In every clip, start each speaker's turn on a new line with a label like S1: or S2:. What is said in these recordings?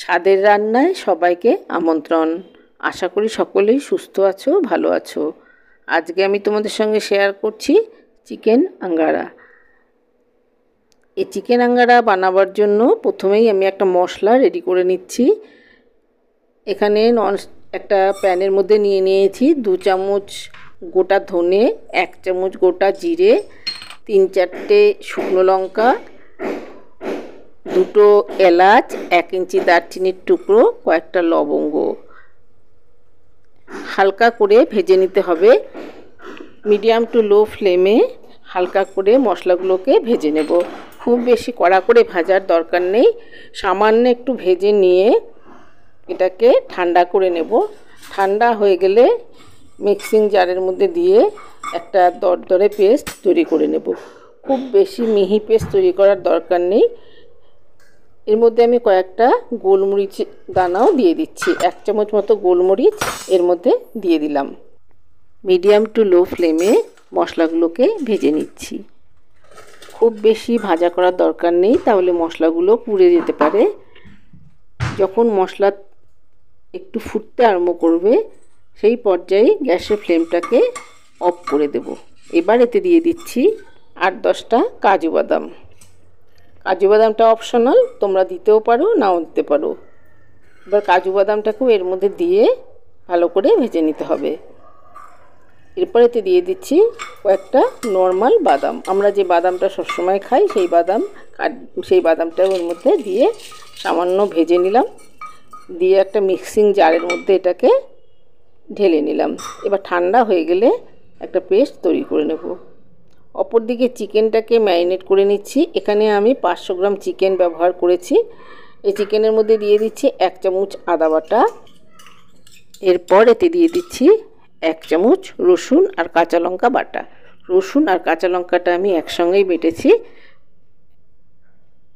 S1: স্বাদের রান্নায় সবাইকে আমন্ত্রণ আশা করি সকলেই সুস্থ আছো ভালো আছো আজকে আমি তোমাদের সঙ্গে শেয়ার করছি চিকেন আঙ্গারা এই চিকেন আঙ্গারা বানাবার জন্য প্রথমেই আমি একটা মশলা রেডি করে নিচ্ছি এখানে নন একটা প্যানের মধ্যে নিয়ে নিয়েছি দু চামচ গোটা ধনে এক চামচ গোটা জিরে তিন চারটে শুকনো লঙ্কা দুটো এলাচ এক ইঞ্চি দারচিনির টুকরো কয়েকটা লবঙ্গ হালকা করে ভেজে নিতে হবে মিডিয়াম টু লো ফ্লেমে হালকা করে মশলাগুলোকে ভেজে নেব খুব বেশি কড়া করে ভাজার দরকার নেই সামান্য একটু ভেজে নিয়ে এটাকে ঠান্ডা করে নেব ঠান্ডা হয়ে গেলে মিক্সিং জারের মধ্যে দিয়ে একটা দরদরে পেস্ট তৈরি করে নেব খুব বেশি মিহি পেস্ট তৈরি করার দরকার নেই এর মধ্যে আমি কয়েকটা গোলমরিচ দানাও দিয়ে দিচ্ছি এক চামচ মতো গোলমরিচ এর মধ্যে দিয়ে দিলাম মিডিয়াম টু লো ফ্লেমে মশলাগুলোকে ভেজে নিচ্ছি খুব বেশি ভাজা করার দরকার নেই তাহলে মশলাগুলো পুড়ে যেতে পারে যখন মশলা একটু ফুটতে আরম্ভ করবে সেই পর্যায়ে গ্যাসের ফ্লেমটাকে অফ করে দেব এবার এতে দিয়ে দিচ্ছি আট দশটা কাজু বাদাম কাজু বাদামটা অপশনাল তোমরা দিতেও পারো নাও দিতে পারো এবার কাজু বাদামটাকেও এর মধ্যে দিয়ে ভালো করে ভেজে নিতে হবে এরপরে এতে দিয়ে দিচ্ছি কয়েকটা নর্মাল বাদাম আমরা যে বাদামটা সবসময় খাই সেই বাদাম সেই বাদামটা ওর মধ্যে দিয়ে সামান্য ভেজে নিলাম দিয়ে একটা মিক্সিং জারের মধ্যে এটাকে ঢেলে নিলাম এবার ঠান্ডা হয়ে গেলে একটা পেস্ট তৈরি করে নেবো অপরদিকে চিকেনটাকে ম্যারিনেট করে নিচ্ছি এখানে আমি পাঁচশো গ্রাম চিকেন ব্যবহার করেছি এই চিকেনের মধ্যে দিয়ে দিচ্ছি এক চামচ আদা বাটা এরপর এতে দিয়ে দিচ্ছি এক চামচ রসুন আর কাঁচা লঙ্কা বাটা রসুন আর কাঁচা লঙ্কাটা আমি একসঙ্গেই বেটেছি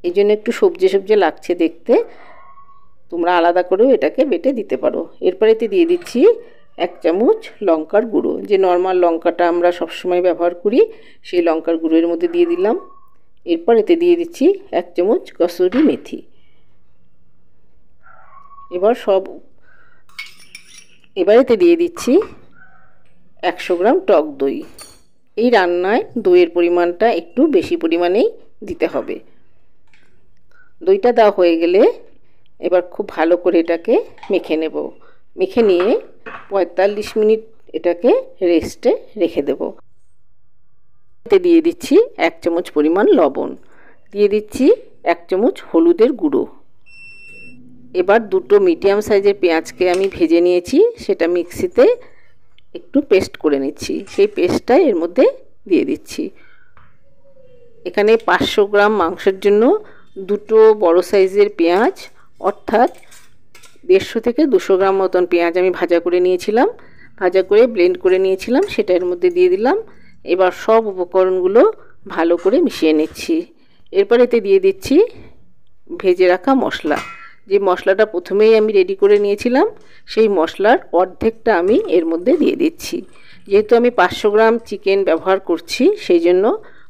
S1: এই জন্য একটু সবজি সবজি লাগছে দেখতে তোমরা আলাদা করেও এটাকে বেটে দিতে পারো এরপর এতে দিয়ে দিচ্ছি এক চামচ লঙ্কার গুঁড়ো যে নর্মাল লঙ্কাটা আমরা সবসময় ব্যবহার করি সেই লঙ্কার গুঁড়োর মধ্যে দিয়ে দিলাম এরপর এতে দিয়ে দিচ্ছি এক চামচ কসুরি মেথি এবার সব এবার এতে দিয়ে দিচ্ছি একশো গ্রাম টক দই এই রান্নায় দইয়ের পরিমাণটা একটু বেশি পরিমাণেই দিতে হবে দইটা দেওয়া হয়ে গেলে এবার খুব ভালো করে এটাকে মেখে নেবো মেখে নিয়ে পঁয়তাল্লিশ মিনিট এটাকে রেস্টে রেখে দেব এতে দিয়ে দিচ্ছি এক চামচ পরিমাণ লবণ দিয়ে দিচ্ছি এক চামচ হলুদের গুঁড়ো এবার দুটো মিডিয়াম সাইজের পেঁয়াজকে আমি ভেজে নিয়েছি সেটা মিক্সিতে একটু পেস্ট করে নিচ্ছি সেই পেস্টটা এর মধ্যে দিয়ে দিচ্ছি এখানে পাঁচশো গ্রাম মাংসের জন্য দুটো বড় সাইজের পেঁয়াজ অর্থাৎ দেড়শো থেকে দুশো গ্রাম মতন পেঁয়াজ আমি ভাজা করে নিয়েছিলাম ভাজা করে ব্লেন্ড করে নিয়েছিলাম সেটার মধ্যে দিয়ে দিলাম এবার সব উপকরণগুলো ভালো করে মিশিয়ে নিচ্ছি এরপর এতে দিয়ে দিচ্ছি ভেজে রাখা মশলা যে মশলাটা প্রথমেই আমি রেডি করে নিয়েছিলাম সেই মশলার অর্ধেকটা আমি এর মধ্যে দিয়ে দিচ্ছি যেহেতু আমি পাঁচশো গ্রাম চিকেন ব্যবহার করছি সেই জন্য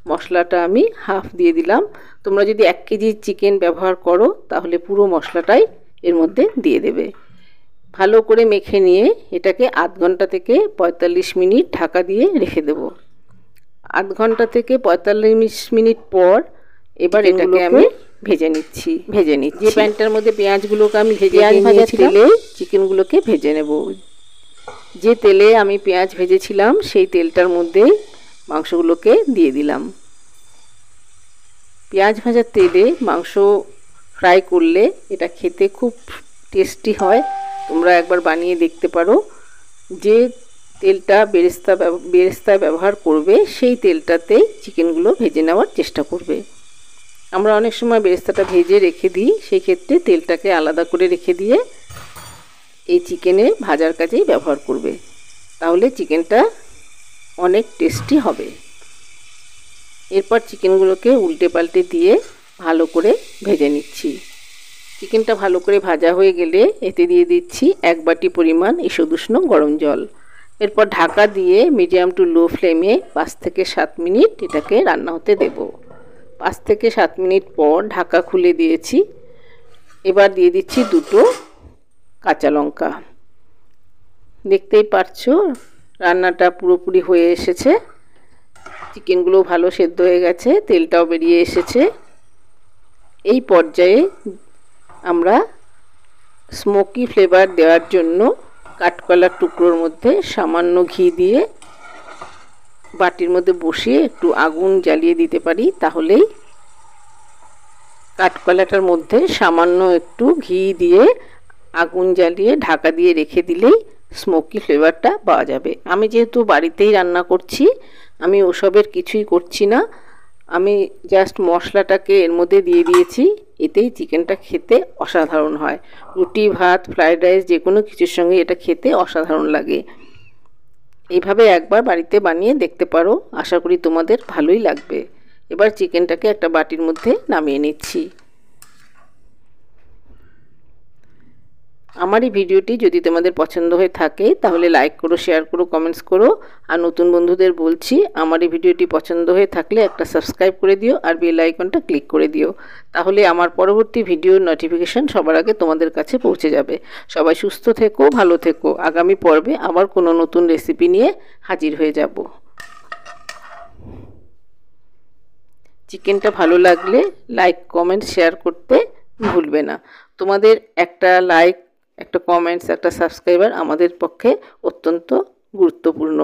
S1: মশলাটা আমি হাফ দিয়ে দিলাম তোমরা যদি এক কেজি চিকেন ব্যবহার করো তাহলে পুরো মশলাটাই এর মধ্যে দিয়ে দেবে ভালো করে মেখে নিয়ে এটাকে আধ ঘন্টা থেকে ৪৫ মিনিট ঢাকা দিয়ে রেখে দেব আধ ঘন্টা থেকে ৪৫ মিনিট পর এবার এটাকে আমি ভেজে নিচ্ছি ভেজে নিচ্ছি যে প্যান্টার মধ্যে পেঁয়াজগুলোকে আমি ভেজে ভাজা তেলে চিকেনগুলোকে ভেজে নেব যে তেলে আমি পেঁয়াজ ভেজেছিলাম সেই তেলটার মধ্যে মাংসগুলোকে দিয়ে দিলাম পেঁয়াজ ভাজার তেলে মাংস ফ্রাই করলে এটা খেতে খুব টেস্টি হয় তোমরা একবার বানিয়ে দেখতে পারো যে তেলটা বেরেস্তা বেরেস্তায় ব্যবহার করবে সেই তেলটাতেই চিকেনগুলো ভেজে নেওয়ার চেষ্টা করবে আমরা অনেক সময় বেরেস্তাটা ভেজে রেখে দিই সেই ক্ষেত্রে তেলটাকে আলাদা করে রেখে দিয়ে এই চিকেনে ভাজার কাজেই ব্যবহার করবে তাহলে চিকেনটা অনেক টেস্টি হবে এরপর চিকেনগুলোকে উল্টে পাল্টে দিয়ে ভালো করে ভেজে নিচ্ছি চিকেনটা ভালো করে ভাজা হয়ে গেলে এতে দিয়ে দিচ্ছি এক বাটি পরিমাণ ইসদ উষ্ণ গরম জল এরপর ঢাকা দিয়ে মিডিয়াম টু লো ফ্লেমে পাঁচ থেকে সাত মিনিট এটাকে রান্না হতে দেব পাঁচ থেকে সাত মিনিট পর ঢাকা খুলে দিয়েছি এবার দিয়ে দিচ্ছি দুটো কাঁচা লঙ্কা দেখতেই পারছো রান্নাটা পুরোপুরি হয়ে এসেছে চিকেনগুলো ভালো সেদ্ধ হয়ে গেছে তেলটাও বেরিয়ে এসেছে এই পর্যায়ে আমরা স্মোকি ফ্লেভার দেওয়ার জন্য কাঠকলার টুকরোর মধ্যে সামান্য ঘি দিয়ে বাটির মধ্যে বসিয়ে একটু আগুন জ্বালিয়ে দিতে পারি তাহলেই কাঠকলাটার মধ্যে সামান্য একটু ঘি দিয়ে আগুন জ্বালিয়ে ঢাকা দিয়ে রেখে দিলেই স্মোকি ফ্লেভারটা পাওয়া যাবে আমি যেহেতু বাড়িতেই রান্না করছি আমি ওসবের কিছুই করছি না আমি জাস্ট মশলাটাকে এর মধ্যে দিয়ে দিয়েছি এতেই চিকেনটা খেতে অসাধারণ হয় রুটি ভাত ফ্রাইড রাইস যে কোনো কিছুর সঙ্গে এটা খেতে অসাধারণ লাগে এইভাবে একবার বাড়িতে বানিয়ে দেখতে পারো আশা করি তোমাদের ভালোই লাগবে এবার চিকেনটাকে একটা বাটির মধ্যে নামিয়ে নিচ্ছি আমার এই ভিডিওটি যদি তোমাদের পছন্দ হয়ে থাকে তাহলে লাইক করো শেয়ার করো কমেন্টস করো আর নতুন বন্ধুদের বলছি আমার এই ভিডিওটি পছন্দ হয়ে থাকলে একটা সাবস্ক্রাইব করে দিও আর বেল আইকনটা ক্লিক করে দিও তাহলে আমার পরবর্তী ভিডিওর নোটিফিকেশান সবার আগে তোমাদের কাছে পৌঁছে যাবে সবাই সুস্থ থেকো ভালো থেকো আগামী পর্বে আবার কোনো নতুন রেসিপি নিয়ে হাজির হয়ে যাব চিকেনটা ভালো লাগলে লাইক কমেন্ট শেয়ার করতে ভুলবে না তোমাদের একটা লাইক একটা কমেন্টস একটা সাবস্ক্রাইবার আমাদের পক্ষে অত্যন্ত গুরুত্বপূর্ণ